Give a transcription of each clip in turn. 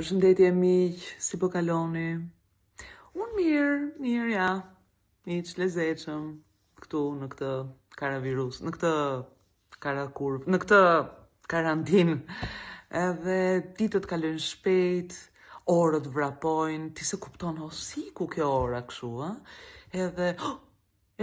Përshëndetje miq, si po kaloni? Unë mirë, mirë ja. Miq lezetshëm këtu në këtë karavirus, në këtë karakur, në këtë karantinë. Edhe ditët kalojnë shpejt, orët vrapojnë, ti se kupton o si ku kjo ora kështu, ë? Edhe oh,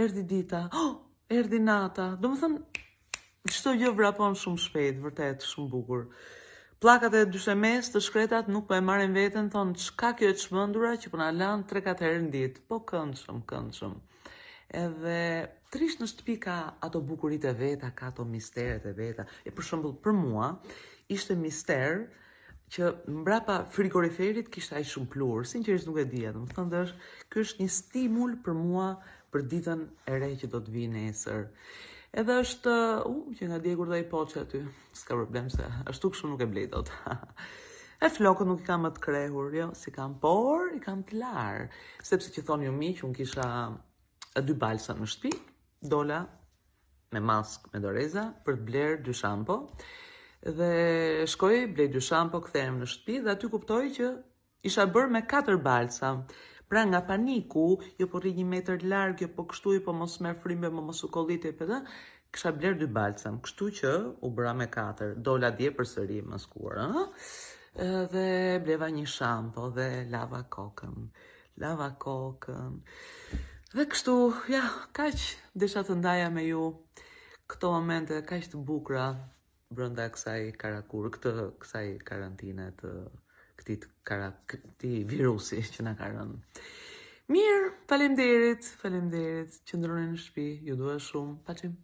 erdhi dita, oh, erdhi nata. Domethënë çdo gjë vrapon shumë shpejt, vërtet shumë bukur. Ëh, Plakat e dyshemes të shkretat nuk po e marrin veten, thonë çka kjo e çmendura që po na 3-4 herë në ditë. Po këndshëm, këndshëm. Edhe trisht në shtëpi ka ato bukuritë e veta, ka ato misteret e veta. E për shembull për mua ishte mister që mbrapa frigoriferit kishte ai shumë pluhur, sinqerisht nuk e di, do të thonë dash, është një stimul për mua për ditën e re që do të vinë nesër. Edhe është, u, që nga dje kur dhe i po që aty, s'ka problem se, është tuk shumë nuk e blejtot. E flokët nuk i kam më të krehur, jo, si kam por, i kam të larë. Sepse që thonë një mi që unë kisha dy balsa në shpi, dola me mask me doreza për të blerë dy shampo. Dhe shkoj, blej dy shampo, këthejmë në shpi dhe aty kuptoj që isha bërë me katër balsa. Pra nga paniku, jo po rri një metër largë, jo po kështu jo po mos merë frimbe, më po mos u kolit e përta, kësha bler dy balsam, kështu që u bra me katër, do la dje për sëri më skuar, ha? dhe bleva një shampo dhe lava kokëm, lava kokëm, dhe kështu, ja, ka desha të ndaja me ju, këto momente, ka të bukra, brënda kësaj karakur, këtë kësaj karantinet, këtit kara, këti virusi që nga ka rënë. Mirë, falem derit, falem derit, që ndronin në shpi, ju duhe shumë, pacim.